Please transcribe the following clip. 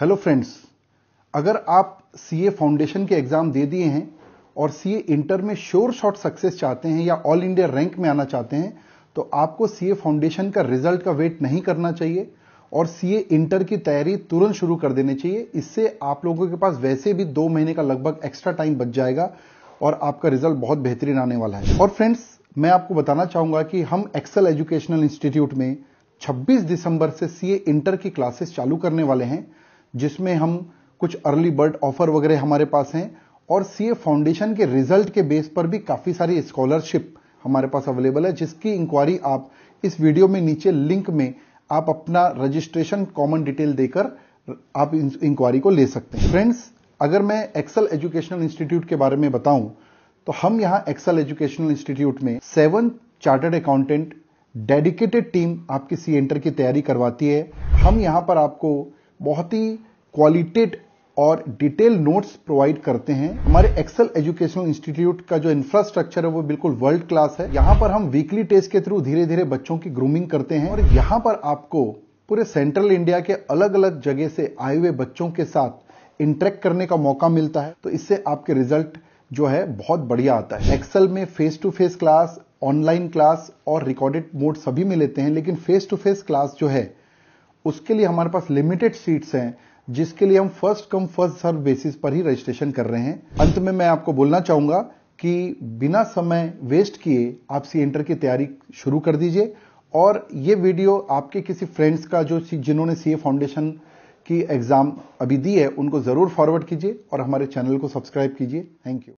hello friends अगर आप CA foundation के एग्जाम दे दिए हैं और सीए इंटर में श्योर शॉट सक्सेस चाहते हैं या ऑल इंडिया रैंक में आना चाहते हैं तो आपको सीए फाउंडेशन का रिजल्ट का वेट नहीं करना चाहिए और सीए इंटर की तैयारी तुरंत शुरू कर देनी चाहिए इससे आप लोगों के पास वैसे भी दो महीने का लगभग एक्स्ट्रा टाइम बच जाएगा और आपका रिजल्ट बहुत बेहतरीन आने वाला है और फ्रेंड्स मैं आपको बताना चाहूंगा कि हम एक्सेल एजुकेशनल इंस्टीट्यूट में 26 दिसंबर से सीए इंटर की क्लासेस चालू करने वाले हैं जिसमें हम कुछ अर्ली बर्ड ऑफर वगैरह हमारे पास हैं और सीए फाउंडेशन के रिजल्ट के बेस पर भी काफ़ी सारी स्कॉलरशिप हमारे पास अवेलेबल है जिसकी इंक्वायरी आप इस वीडियो में नीचे लिंक में आप अपना रजिस्ट्रेशन कॉमन डिटेल देकर आप इंक्वायरी को ले सकते हैं फ्रेंड्स अगर मैं एक्सल एजुकेशनल इंस्टीट्यूट के बारे में बताऊं तो हम यहां एक्सल एजुकेशनल इंस्टीट्यूट में seven chartered accountant dedicated team आपकी सी एंटर की तैयारी करवाती है हम यहां पर आपको बहुत ही क्वालिटेड और डिटेल नोट्स प्रोवाइड करते हैं हमारे एक्सेल एजुकेशनल इंस्टीट्यूट का जो इंफ्रास्ट्रक्चर है वो बिल्कुल वर्ल्ड क्लास है यहाँ पर हम वीकली टेस्ट के थ्रू धीरे धीरे बच्चों की ग्रूमिंग करते हैं और यहाँ पर आपको पूरे सेंट्रल इंडिया के अलग अलग जगह से आए हुए बच्चों के साथ इंटरेक्ट करने का मौका मिलता है तो इससे आपके रिजल्ट जो है बहुत बढ़िया आता है एक्सेल में face to face class online class और रिकॉर्डेड मोड सभी में लेते हैं लेकिन फेस टू फेस क्लास जो है उसके लिए हमारे पास लिमिटेड सीट्स हैं जिसके लिए हम first come first serve basis पर ही रजिस्ट्रेशन कर रहे हैं अंत में मैं आपको बोलना चाहूंगा कि बिना समय वेस्ट किए आप सी एंटर की तैयारी शुरू कर दीजिए और ये वीडियो आपके किसी फ्रेंड्स का जो जिन्होंने सी फाउंडेशन की एग्जाम अभी दी है उनको जरूर फॉरवर्ड कीजिए और हमारे चैनल को सब्सक्राइब कीजिए थैंक यू